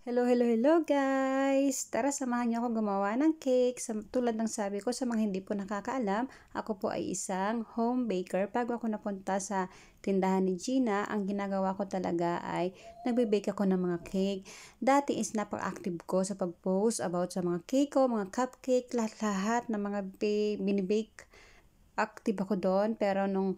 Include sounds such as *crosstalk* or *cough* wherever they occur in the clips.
Hello, hello, hello guys! Tara, samahan niyo ako gumawa ng cake. Sa, tulad ng sabi ko sa mga hindi po nakakaalam, ako po ay isang home baker. Bago ako napunta sa tindahan ni Gina, ang ginagawa ko talaga ay nagbe-bake ako ng mga cake. Dati is napaka-active ko sa pag-post about sa mga cake ko, mga cupcake, lahat-lahat ng mga binibake. Active ako doon, pero nung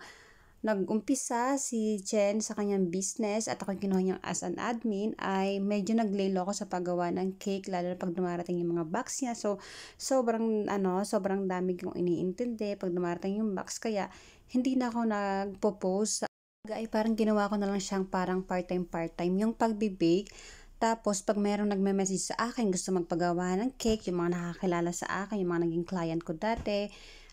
nag-umpisa si Chen sa kanyang business at ako kinuha niyang as an admin ay medyo naglaylo ako sa paggawa ng cake lalo na pag dumarating yung mga box niya. So, sobrang ano, sobrang dami kong iniintindi pag dumarating yung box kaya hindi na ako nagpo-post. Ay parang ginawa ko na lang siyang parang part-time part-time yung pagbibake tapos, pag mayroong nagme-message sa akin, gusto magpagawa ng cake, yung mga nakakilala sa akin, yung mga naging client ko dati,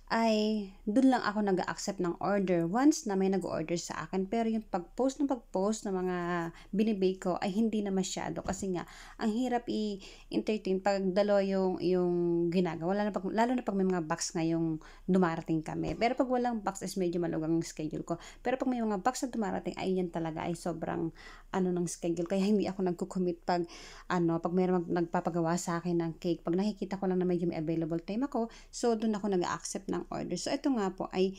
ay dun lang ako nag accept ng order once na may nag-order sa akin. Pero yung pag-post ng pag-post ng mga binibake ko ay hindi na masyado kasi nga, ang hirap i-entertain pag dalo yung, yung ginagawa. Lalo na, pag, lalo na pag may mga box na yung dumarating kami. Pero pag walang box is medyo malugang ang schedule ko. Pero pag may mga box na dumarating, ay yan talaga ay sobrang ano ng schedule. Kaya hindi ako nagko-commit pag ano, pag mayroong nagpapagawa sa akin ng cake. Pag nakikita ko lang na medyo may available time ako, so dun ako nag-accept ng ng order. So, ito nga po ay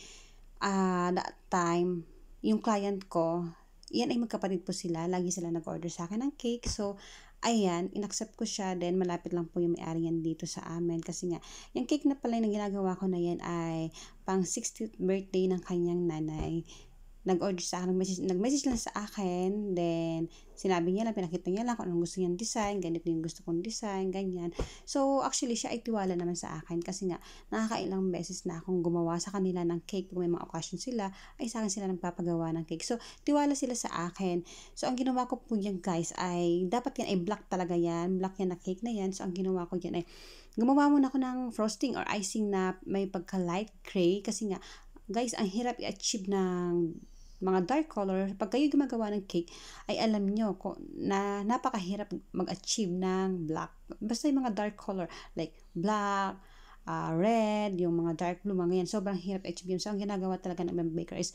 uh, that time, yung client ko, yan ay magkapatid po sila. Lagi sila nag-order sa akin ng cake. So, ayan, inaccept ko siya. Then, malapit lang po yung may-ari yan dito sa amin. Kasi nga, yung cake na pala yung ginagawa ko na yan ay pang 60th birthday ng kanyang nanay nag-order sa akin, nag-message, nag-message lang sa akin, then, sinabi niya lang, pinakita niya lang kung anong gusto niyang design, ganito yung gusto kong design, ganyan. So, actually, siya ay tiwala naman sa akin kasi nga, nakakailang beses na akong gumawa sa kanila ng cake kung may mga occasion sila, ay sa akin sila nagpapagawa ng cake. So, tiwala sila sa akin. So, ang ginawa ko po yan, guys, ay, dapat yan ay black talaga yan, black yan na cake na yan. So, ang ginawa ko yan ay, gumawa muna ako ng frosting or icing na may pagka light gray kasi nga Guys, ang hirap i-achieve ng mga dark color, pag kayo gumagawa ng cake, ay alam nyo na napakahirap mag-achieve ng black. Basta yung mga dark color, like black, uh, red, yung mga dark blue, mga yan, sobrang hirap achieve yun. So, ang ginagawa talaga ng mga baker is,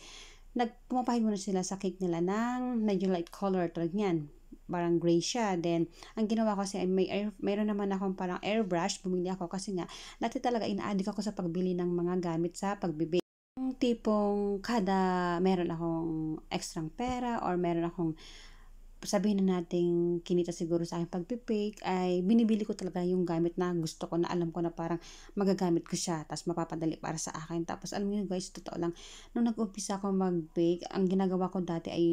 nagpumapahid muna sila sa cake nila ng medyo light color, tulad yan parang gray siya. Then, ang ginawa ko kasi, may air, mayroon naman akong parang airbrush, bumili ako kasi nga, dati talaga inaadik ako sa pagbili ng mga gamit sa pagbibig. Yung tipong kada meron akong ekstrang pera or meron akong sabihin na nating kinita siguro sa akin pagpipake ay binibili ko talaga yung gamit na gusto ko na alam ko na parang magagamit ko siya tapos mapapadali para sa akin tapos alam niyo guys totoo lang nung nag-umpisa ako mag-bake ang ginagawa ko dati ay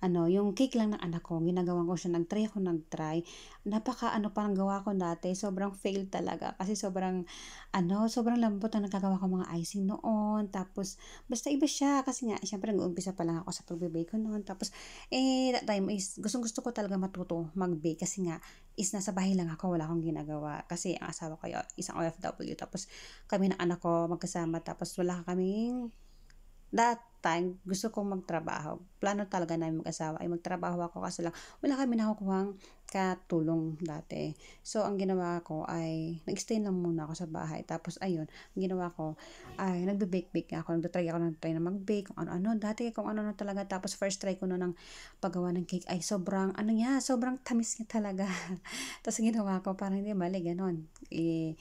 ano, yung cake lang ng anak ko, ginagawa ko siya, nag-try ako, nag-try. Napaka, ano, parang gawa ko dati, sobrang fail talaga. Kasi sobrang, ano, sobrang lambot ang nagkagawa ko mga icing noon. Tapos, basta iba siya. Kasi nga, syempre, nag-uumpisa pa lang ako sa pagbe-bake ko noon. Tapos, eh, that time is, gustong gusto ko talaga matuto mag-bake. Kasi nga, is nasa bahay lang ako, wala akong ginagawa. Kasi ang asawa ko, isang OFW. Tapos, kami ng anak ko, magkasama. Tapos, wala kaming that time, gusto kong magtrabaho. Plano talaga namin mag-asawa ay magtrabaho ako kasi lang wala kami nakukuhang katulong dati. So, ang ginawa ko ay nag-stay lang muna ako sa bahay. Tapos, ayun, ang ginawa ko ay nagbe-bake-bake ako. Nagtatry ako ng try na mag-bake, kung ano-ano. Dati kung ano-ano talaga. Tapos, first try ko na ng paggawa ng cake ay sobrang, ano niya, sobrang tamis niya talaga. *laughs* Tapos, ginawa ko, parang hindi mali, ganon. Eh,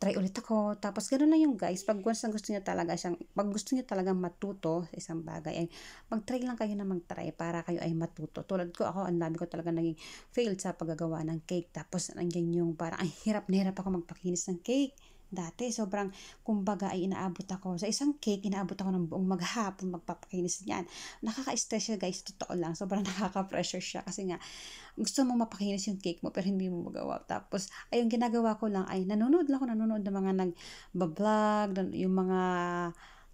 try ulit ako. Tapos, ganun lang yung guys. Pag once gusto niya talaga siyang, pag gusto niya talaga matuto sa isang bagay, ay mag-try lang kayo na mag-try para kayo ay matuto. Tulad ko ako, ang dami ko talaga naging failed sa paggawa ng cake. Tapos, nandiyan yung parang, ang hirap na hirap ako magpakinis ng cake. Dati, sobrang, kumbaga, ay inaabot ako. Sa isang cake, inaabot ako ng buong maghapon, magpapakinis niyan. Nakaka-stress siya, guys. Totoo lang. Sobrang *laughs* nakaka-pressure siya. Kasi nga, gusto mo mapakinis yung cake mo, pero hindi mo magawa. Tapos, ay, yung ginagawa ko lang, ay, nanonood lang ako, nanonood ng mga nag-vlog, yung mga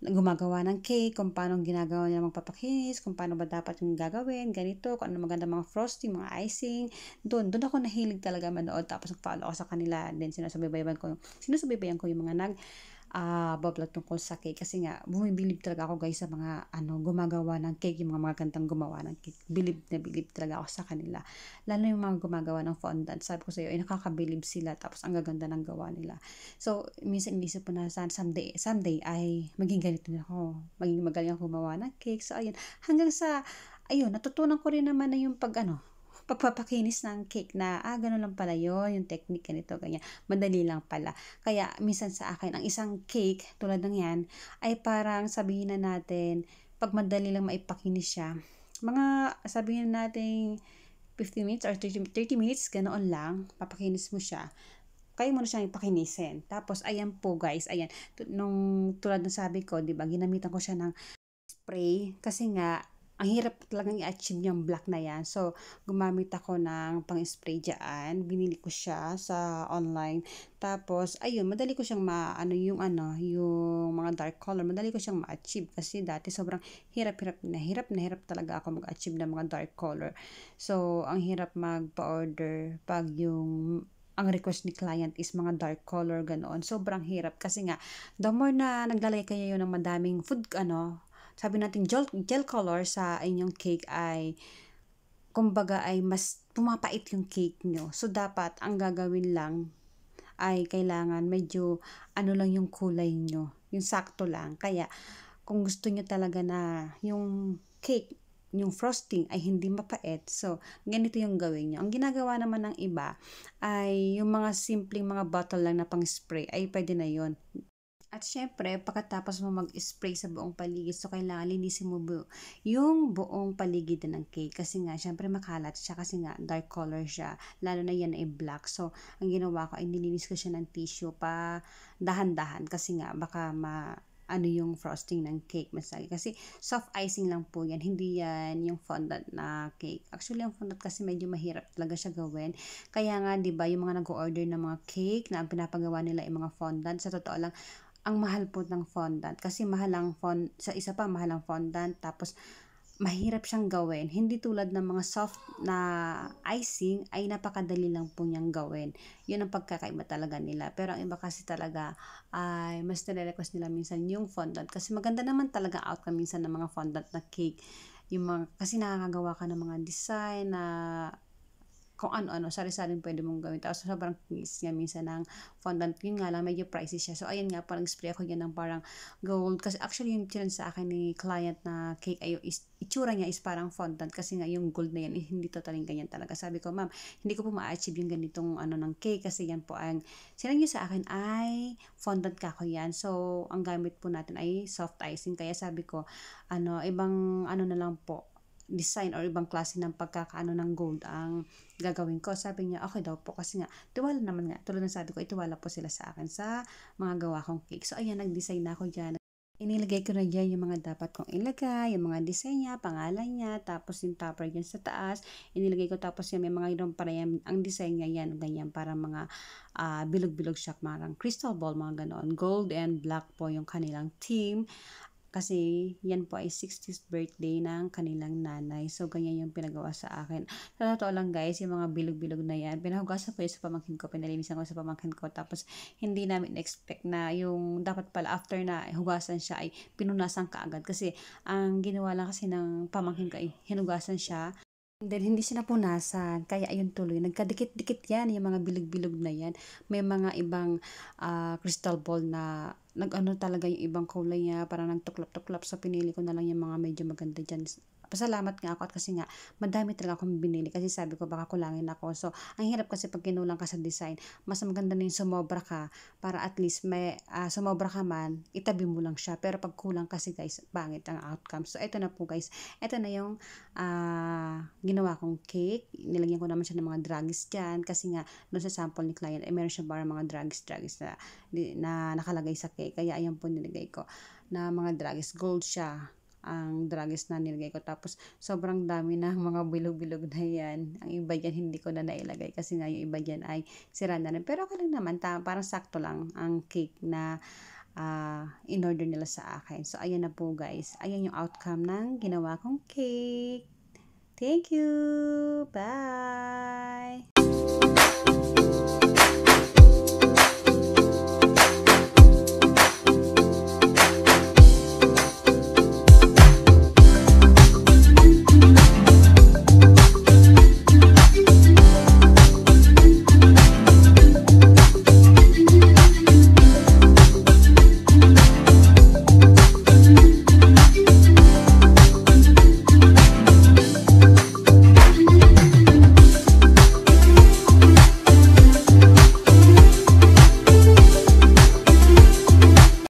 gumagawa ng cake, kung paano ginagawa nila magpapakinis, kung paano ba dapat yung gagawin, ganito, kung ano maganda mga frosting, mga icing. Doon, doon ako nahilig talaga manood. Tapos nag-follow ako sa kanila. Then sinasubaybayan ko yung, sinasubaybayan ko yung mga nag uh, ah, bablog tungkol sa cake kasi nga bumibilib talaga ako guys sa mga ano gumagawa ng cake yung mga mga magandang gumawa ng cake bilib na bilib talaga ako sa kanila lalo yung mga gumagawa ng fondant sabi ko sa iyo eh, nakakabilib sila tapos ang gaganda ng gawa nila so minsan inisip ko na someday someday ay maging ganito na ako maging magaling ako gumawa ng cake so ayun hanggang sa ayun natutunan ko rin naman na yung pag ano pagpapakinis ng cake na, ah, ganun lang pala yon yung technique ganito, ganyan. Madali lang pala. Kaya, minsan sa akin, ang isang cake, tulad ng yan, ay parang sabihin na natin, pag madali lang maipakinis siya, mga sabihin na natin 15 minutes or 30, 30 minutes, ganoon lang, papakinis mo siya. Kaya mo na siyang ipakinisin. Tapos, ayan po guys, ayan. Nung tulad ng sabi ko, di ba, ginamitan ko siya ng spray kasi nga ang hirap talagang i-achieve yung black na yan. So, gumamit ako ng pang-spray dyan. Binili ko siya sa online. Tapos, ayun, madali ko siyang ma, ano, yung ano, yung mga dark color, madali ko siyang ma-achieve. Kasi dati sobrang hirap-hirap na hirap na hirap talaga ako mag-achieve ng mga dark color. So, ang hirap magpa-order pag yung ang request ni client is mga dark color, ganoon. Sobrang hirap kasi nga, the more na naglalagay kayo ng madaming food, ano, sabi natin gel, gel color sa inyong cake ay kumbaga ay mas pumapait yung cake nyo. So, dapat ang gagawin lang ay kailangan medyo ano lang yung kulay nyo. Yung sakto lang. Kaya, kung gusto nyo talaga na yung cake, yung frosting ay hindi mapait. So, ganito yung gawin nyo. Ang ginagawa naman ng iba ay yung mga simpleng mga bottle lang na pang spray ay pwede na yon at syempre, pagkatapos mo mag-spray sa buong paligid, so kailangan linisin mo bu- yung buong paligid ng cake. Kasi nga, syempre makalat siya kasi nga dark color siya. Lalo na yan ay black. So, ang ginawa ko ay nilinis ko siya ng tissue pa dahan-dahan kasi nga baka ma ano yung frosting ng cake masagi kasi soft icing lang po yan hindi yan yung fondant na cake actually ang fondant kasi medyo mahirap talaga siya gawin kaya nga 'di ba yung mga nag-order ng mga cake na ang pinapagawa nila yung mga fondant sa totoo lang ang mahal po ng fondant. Kasi mahal ang fond, sa isa pa mahal ang fondant. Tapos, mahirap siyang gawin. Hindi tulad ng mga soft na icing ay napakadali lang po niyang gawin. Yun ang pagkakaiba talaga nila. Pero ang iba kasi talaga ay mas nire-request nila minsan yung fondant. Kasi maganda naman talaga outcome minsan ng mga fondant na cake. Yung mga, kasi nakakagawa ka ng mga design na kung ano-ano, sari-saring pwede mong gamitin. Tapos sobrang kingis nga minsan ng fondant. Yun nga lang, medyo pricey siya. So, ayan nga, parang spray ako yan ng parang gold. Kasi actually, yung tinan sa akin ni client na cake, ay, is, itsura niya is parang fondant. Kasi nga, yung gold na yan, eh, hindi totaling ganyan talaga. Sabi ko, ma'am, hindi ko po ma-achieve yung ganitong ano ng cake kasi yan po ang, silang niyo sa akin ay fondant ka ko yan. So, ang gamit po natin ay soft icing. Kaya sabi ko, ano, ibang ano na lang po, design or ibang klase ng pagkakaano ng gold ang gagawin ko. Sabi niya, okay daw po kasi nga, tiwala naman nga. Tulad ng sabi ko, itiwala po sila sa akin sa mga gawa kong cake. So, ayan, nag-design na ako dyan inilagay ko na dyan yung mga dapat kong ilagay, yung mga design niya, pangalan niya, tapos yung topper dyan sa taas, inilagay ko tapos yung may mga yun para yan, ang design niya yan, ganyan, para mga uh, bilog-bilog siya, marang crystal ball, mga ganoon. Gold and black po yung kanilang team. Kasi yan po ay 60th birthday ng kanilang nanay. So, ganyan yung pinagawa sa akin. Sa totoo lang guys, yung mga bilog-bilog na yan, pinahugasan ko yun sa pamangkin ko, pinalinisan ko sa pamangkin ko. Tapos, hindi namin expect na yung dapat pala after na hugasan siya ay pinunasan kaagad. Kasi, ang ginawa lang kasi ng pamangkin ko ay hinugasan siya Then, hindi siya napunasan. Kaya, ayun tuloy. Nagkadikit-dikit yan, yung mga bilog-bilog na yan. May mga ibang uh, crystal ball na nag-ano talaga yung ibang kulay niya. Parang nagtuklap-tuklap. So, pinili ko na lang yung mga medyo maganda dyan Pasalamat nga ako at kasi nga madami talaga akong binili kasi sabi ko baka kulangin ako. So, ang hirap kasi pag kinulang ka sa design, mas maganda na yung sumobra ka para at least may uh, sumobra ka man, itabi mo lang siya. Pero pag kulang kasi guys, pangit ang outcome. So, ito na po guys. Ito na yung uh, ginawa kong cake. Nilagyan ko naman siya ng mga drugs dyan kasi nga no sa sample ni client, eh, meron siya para mga drugs, drugs na, na nakalagay sa cake. Kaya ayan po nilagay ko na mga drugs. Gold siya ang drugs na nilagay ko. Tapos, sobrang dami na mga bilog-bilog na yan. Ang iba yan, hindi ko na nailagay kasi nga yung iba yan ay sira na rin. Pero okay lang naman, ta parang sakto lang ang cake na uh, in-order nila sa akin. So, ayan na po guys. Ayan yung outcome ng ginawa kong cake. Thank you! Bye!